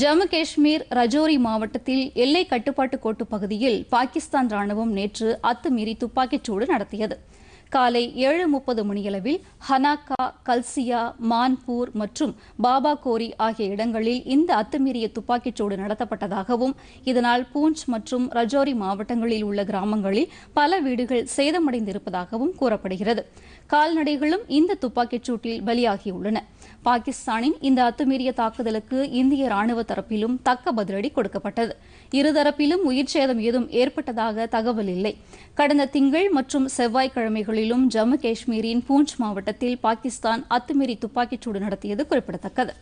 ஜம்மு காஷ்மீர் ரஜோரி மாவட்டத்தில் எல்லை கட்டுப்பாட்டு கோட்டு பகுதியில் பாகிஸ்தான் ராணுவம் நேற்று அத்துமீறி துப்பாக்கிச்சூடு நடத்தியது காலை ஏழு முப்பது மணியளவில் ஹனாக்கா கல்சியா மான்பூர் மற்றும் பாபா கோரி ஆகிய இடங்களில் இந்த அத்துமீறிய துப்பாக்கிச்சூடு நடத்தப்பட்டதாகவும் இதனால் பூஞ்ச் மற்றும் ரஜோரி மாவட்டங்களில் உள்ள கிராமங்களில் பல வீடுகள் சேதமடைந்திருப்பதாகவும் கூறப்படுகிறது கால்நடைகளும் இந்த துப்பாக்கிச்சூட்டில் பலியாகியுள்ளன பாகிஸ்தானின் இந்த அத்துமீறிய தாக்குதலுக்கு இந்திய ராணுவ தரப்பிலும் தக்க பதிலடி கொடுக்கப்பட்டது இருதரப்பிலும் உயிர் சேதம் ஏதும் ஏற்பட்டதாக தகவல் இல்லை கடந்த திங்கள் மற்றும் செவ்வாய்க்கிழமைகளிலும் ஜம்மு காஷ்மீரின் பூஞ்ச் மாவட்டத்தில் பாகிஸ்தான் அத்துமீறி துப்பாக்கிச்சூடு நடத்தியது குறிப்பிடத்தக்கது